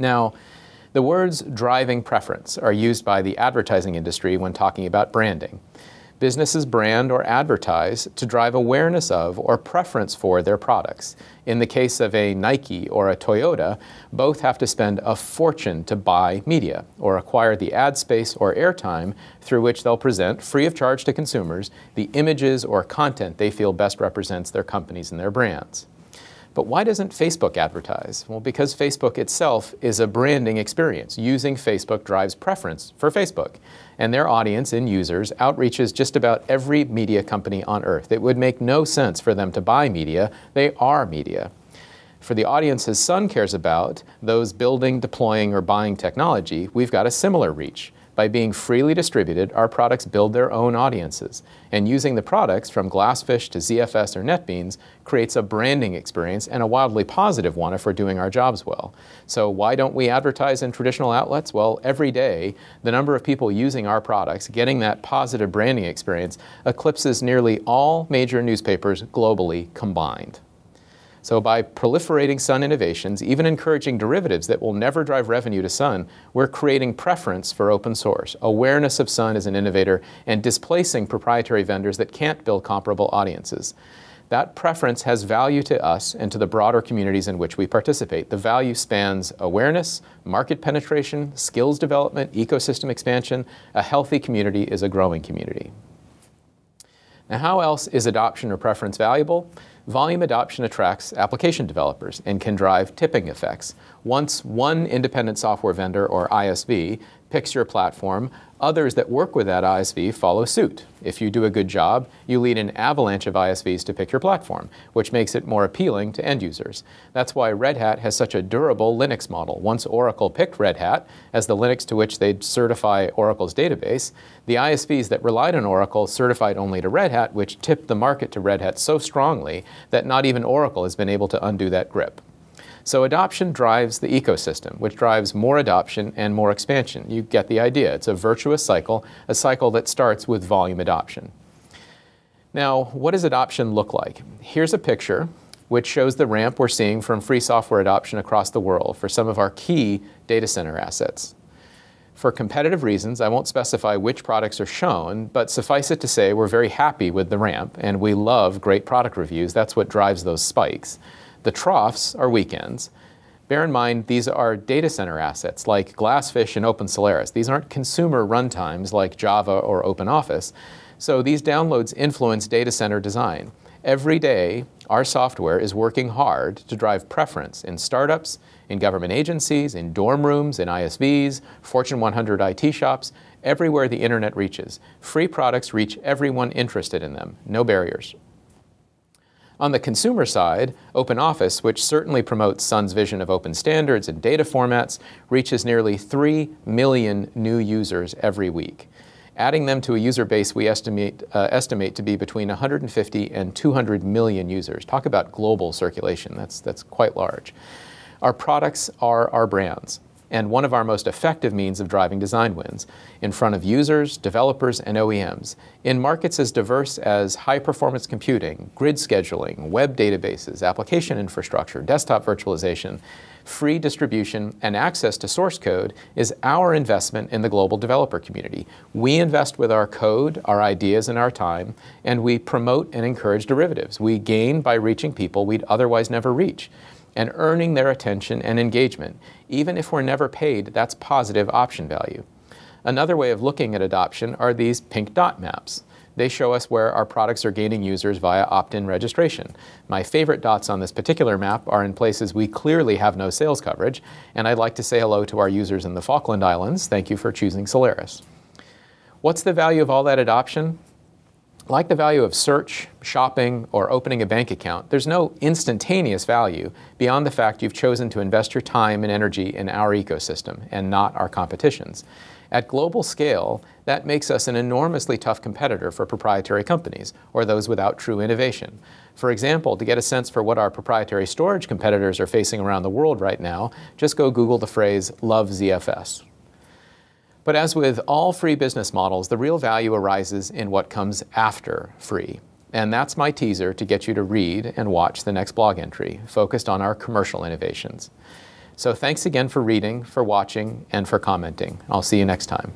Now, the words driving preference are used by the advertising industry when talking about branding. Businesses brand or advertise to drive awareness of or preference for their products. In the case of a Nike or a Toyota, both have to spend a fortune to buy media or acquire the ad space or airtime through which they'll present, free of charge to consumers, the images or content they feel best represents their companies and their brands. But why doesn't Facebook advertise? Well, because Facebook itself is a branding experience. Using Facebook drives preference for Facebook. And their audience and users outreaches just about every media company on earth. It would make no sense for them to buy media. They are media. For the audience his son cares about, those building, deploying, or buying technology, we've got a similar reach. By being freely distributed, our products build their own audiences, and using the products from Glassfish to ZFS or NetBeans creates a branding experience and a wildly positive one if we're doing our jobs well. So why don't we advertise in traditional outlets? Well, every day, the number of people using our products, getting that positive branding experience, eclipses nearly all major newspapers globally combined. So by proliferating Sun innovations, even encouraging derivatives that will never drive revenue to Sun, we're creating preference for open source, awareness of Sun as an innovator, and displacing proprietary vendors that can't build comparable audiences. That preference has value to us and to the broader communities in which we participate. The value spans awareness, market penetration, skills development, ecosystem expansion. A healthy community is a growing community. Now, how else is adoption or preference valuable? volume adoption attracts application developers and can drive tipping effects. Once one independent software vendor, or ISV, picks your platform, others that work with that ISV follow suit. If you do a good job, you lead an avalanche of ISVs to pick your platform, which makes it more appealing to end users. That's why Red Hat has such a durable Linux model. Once Oracle picked Red Hat as the Linux to which they'd certify Oracle's database, the ISVs that relied on Oracle certified only to Red Hat, which tipped the market to Red Hat so strongly that not even Oracle has been able to undo that grip. So adoption drives the ecosystem, which drives more adoption and more expansion. You get the idea. It's a virtuous cycle, a cycle that starts with volume adoption. Now, what does adoption look like? Here's a picture which shows the ramp we're seeing from free software adoption across the world for some of our key data center assets. For competitive reasons, I won't specify which products are shown, but suffice it to say we're very happy with the ramp and we love great product reviews. That's what drives those spikes. The troughs are weekends. Bear in mind, these are data center assets like Glassfish and OpenSolaris. These aren't consumer runtimes like Java or OpenOffice. So these downloads influence data center design. Every day, our software is working hard to drive preference in startups, in government agencies, in dorm rooms, in ISVs, Fortune 100 IT shops, everywhere the internet reaches. Free products reach everyone interested in them, no barriers. On the consumer side, OpenOffice, which certainly promotes Sun's vision of open standards and data formats, reaches nearly 3 million new users every week. Adding them to a user base we estimate, uh, estimate to be between 150 and 200 million users. Talk about global circulation, that's, that's quite large. Our products are our brands and one of our most effective means of driving design wins in front of users, developers, and OEMs in markets as diverse as high performance computing, grid scheduling, web databases, application infrastructure, desktop virtualization. Free distribution and access to source code is our investment in the global developer community. We invest with our code, our ideas, and our time, and we promote and encourage derivatives. We gain by reaching people we'd otherwise never reach and earning their attention and engagement. Even if we're never paid, that's positive option value. Another way of looking at adoption are these pink dot maps. They show us where our products are gaining users via opt-in registration. My favorite dots on this particular map are in places we clearly have no sales coverage, and I'd like to say hello to our users in the Falkland Islands. Thank you for choosing Solaris. What's the value of all that adoption? Like the value of search, shopping, or opening a bank account, there's no instantaneous value beyond the fact you've chosen to invest your time and energy in our ecosystem and not our competition's. At global scale, that makes us an enormously tough competitor for proprietary companies or those without true innovation. For example, to get a sense for what our proprietary storage competitors are facing around the world right now, just go Google the phrase love ZFS. But as with all free business models, the real value arises in what comes after free. And that's my teaser to get you to read and watch the next blog entry, focused on our commercial innovations. So thanks again for reading, for watching, and for commenting. I'll see you next time.